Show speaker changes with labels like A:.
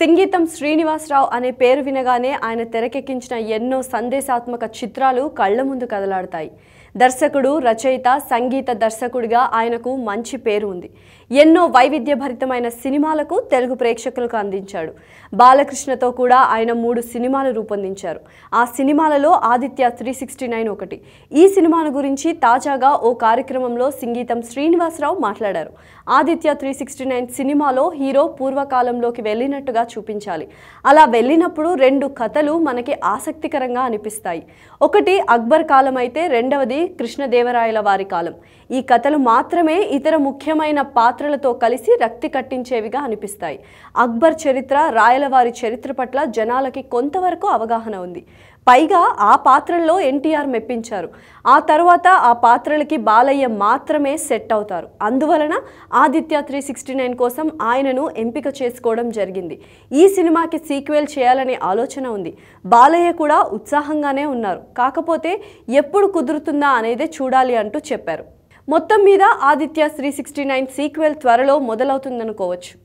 A: సంగీతం శ్రీనివాసరావు అనే పేరు వినగానే ఆయన తెరకెక్కించిన ఎన్నో సందేశాత్మక చిత్రాలు కళ్ళ ముందు కదలాడతాయి దర్శకుడు రచయిత సంగీత దర్శకుడిగా ఆయనకు మంచి పేరు ఉంది ఎన్నో వైవిధ్యభరితమైన సినిమాలకు తెలుగు ప్రేక్షకులకు అందించాడు బాలకృష్ణతో కూడా ఆయన మూడు సినిమాలు రూపొందించారు ఆ సినిమాలలో ఆదిత్య త్రీ సిక్స్టీ నైన్ ఒకటి ఈ సినిమాను గురించి తాజాగా ఓ కార్యక్రమంలో సంగీతం శ్రీనివాసరావు మాట్లాడారు ఆదిత్య త్రీ సిక్స్టీ నైన్ సినిమాలో హీరో పూర్వకాలంలోకి వెళ్ళినట్టుగా చూపించాలి అలా వెళ్ళినప్పుడు రెండు కథలు మనకి ఆసక్తికరంగా అనిపిస్తాయి ఒకటి అక్బర్ కాలం అయితే రెండవది కృష్ణదేవరాయల వారి కాలం ఈ కథలు మాత్రమే ఇతర ముఖ్యమైన పాత్రలతో కలిసి రక్తి కట్టించేవిగా అనిపిస్తాయి అక్బర్ చరిత్ర రాయల వారి చరిత్ర పట్ల జనాలకి కొంతవరకు అవగాహన ఉంది పైగా ఆ పాత్రల్లో ఎన్టీఆర్ మెప్పించారు ఆ తర్వాత ఆ పాత్రలకి బాలయ్య మాత్రమే సెట్ అవుతారు అందువలన ఆదిత్య త్రీ సిక్స్టీ నైన్ కోసం ఆయనను ఎంపిక చేసుకోవడం జరిగింది ఈ సినిమాకి సీక్వెల్ చేయాలనే ఆలోచన ఉంది బాలయ్య కూడా ఉత్సాహంగానే ఉన్నారు కాకపోతే ఎప్పుడు కుదురుతుందా అనేదే చూడాలి అంటూ చెప్పారు మొత్తం మీద Aditya three sixty nine sequel త్వరలో మొదలవుతుందనుకోవచ్చు